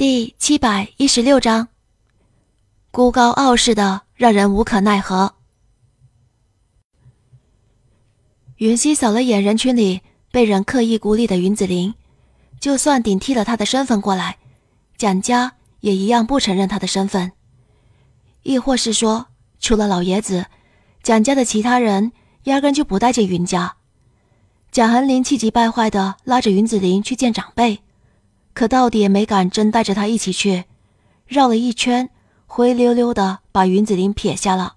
第七百一十六章，孤高傲世的让人无可奈何。云溪扫了眼人群里被人刻意孤立的云子林，就算顶替了他的身份过来，蒋家也一样不承认他的身份，亦或是说，除了老爷子，蒋家的其他人压根就不待见云家。蒋恒林气急败坏地拉着云子林去见长辈。可到底也没敢真带着他一起去，绕了一圈，灰溜溜的把云子林撇下了，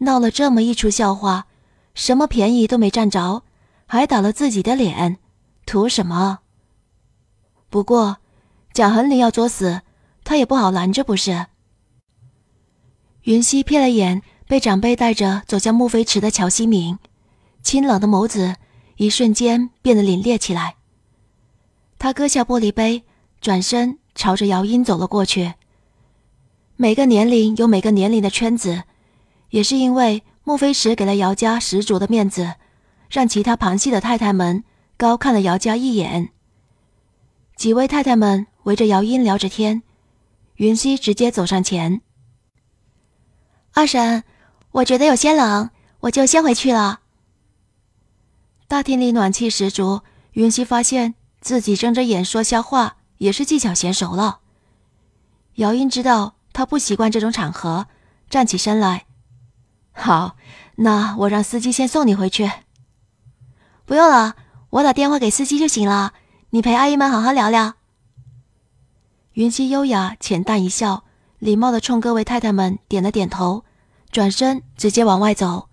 闹了这么一出笑话，什么便宜都没占着，还打了自己的脸，图什么？不过，蒋恒林要作死，他也不好拦着不是？云溪瞥了眼被长辈带着走向沐飞池的乔西明，清冷的眸子一瞬间变得凛冽起来。他搁下玻璃杯，转身朝着姚英走了过去。每个年龄有每个年龄的圈子，也是因为莫非石给了姚家十足的面子，让其他旁系的太太们高看了姚家一眼。几位太太们围着姚英聊着天，云溪直接走上前：“二婶，我觉得有些冷，我就先回去了。”大厅里暖气十足，云溪发现。自己睁着眼说瞎话，也是技巧娴熟了。姚英知道他不习惯这种场合，站起身来。好，那我让司机先送你回去。不用了，我打电话给司机就行了。你陪阿姨们好好聊聊。云溪优雅浅淡一笑，礼貌的冲各位太太们点了点头，转身直接往外走。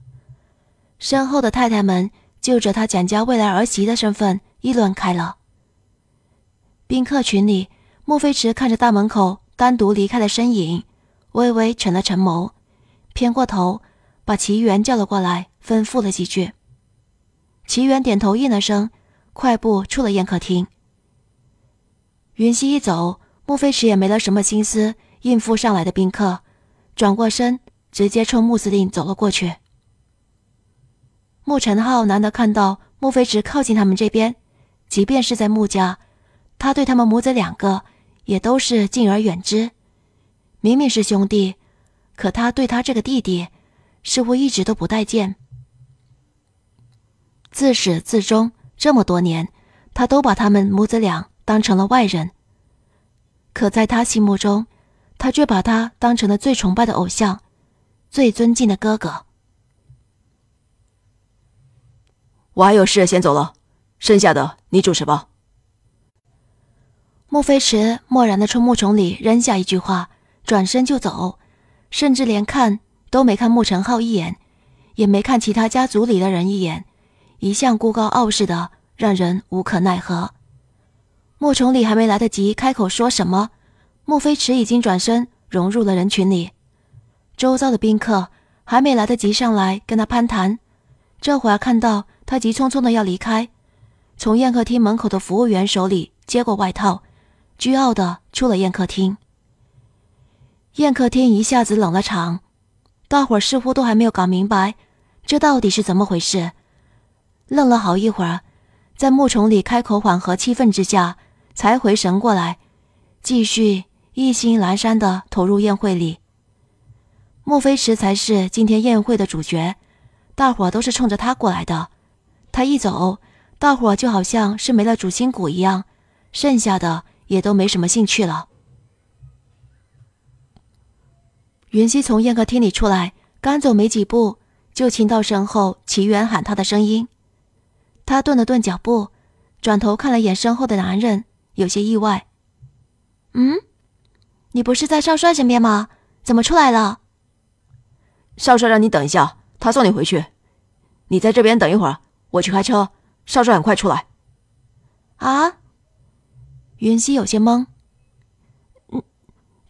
身后的太太们就着她蒋家未来儿媳的身份议论开了。宾客群里，穆飞驰看着大门口单独离开的身影，微微沉了沉眸，偏过头把齐源叫了过来，吩咐了几句。齐源点头应了声，快步出了宴客厅。云溪一走，穆飞驰也没了什么心思应付上来的宾客，转过身直接冲穆司令走了过去。穆晨浩难得看到穆飞驰靠近他们这边，即便是在穆家。他对他们母子两个也都是敬而远之，明明是兄弟，可他对他这个弟弟似乎一直都不待见。自始至终这么多年，他都把他们母子俩当成了外人。可在他心目中，他却把他当成了最崇拜的偶像，最尊敬的哥哥。我还有事先走了，剩下的你主持吧。莫飞驰漠然地冲穆崇礼扔下一句话，转身就走，甚至连看都没看穆成浩一眼，也没看其他家族里的人一眼，一向孤高傲世的，让人无可奈何。穆崇礼还没来得及开口说什么，莫飞驰已经转身融入了人群里。周遭的宾客还没来得及上来跟他攀谈，这会看到他急匆匆的要离开，从宴客厅门口的服务员手里接过外套。倨傲的出了宴客厅，宴客厅一下子冷了场，大伙儿似乎都还没有搞明白这到底是怎么回事。愣了好一会儿，在木虫里开口缓和气氛之下，才回神过来，继续一心阑珊的投入宴会里。莫飞驰才是今天宴会的主角，大伙都是冲着他过来的，他一走，大伙就好像是没了主心骨一样，剩下的。也都没什么兴趣了。云溪从宴客厅里出来，刚走没几步，就听到身后齐源喊他的声音。他顿了顿脚步，转头看了眼身后的男人，有些意外：“嗯，你不是在少帅身边吗？怎么出来了？”少帅让你等一下，他送你回去。你在这边等一会儿，我去开车。少帅很快出来。啊！云溪有些懵，嗯，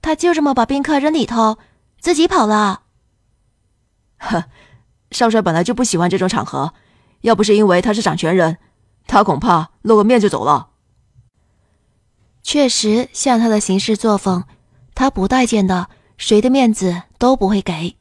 他就这么把宾客扔里头，自己跑了。呵，少帅本来就不喜欢这种场合，要不是因为他是掌权人，他恐怕露个面就走了。确实，像他的行事作风，他不待见的，谁的面子都不会给。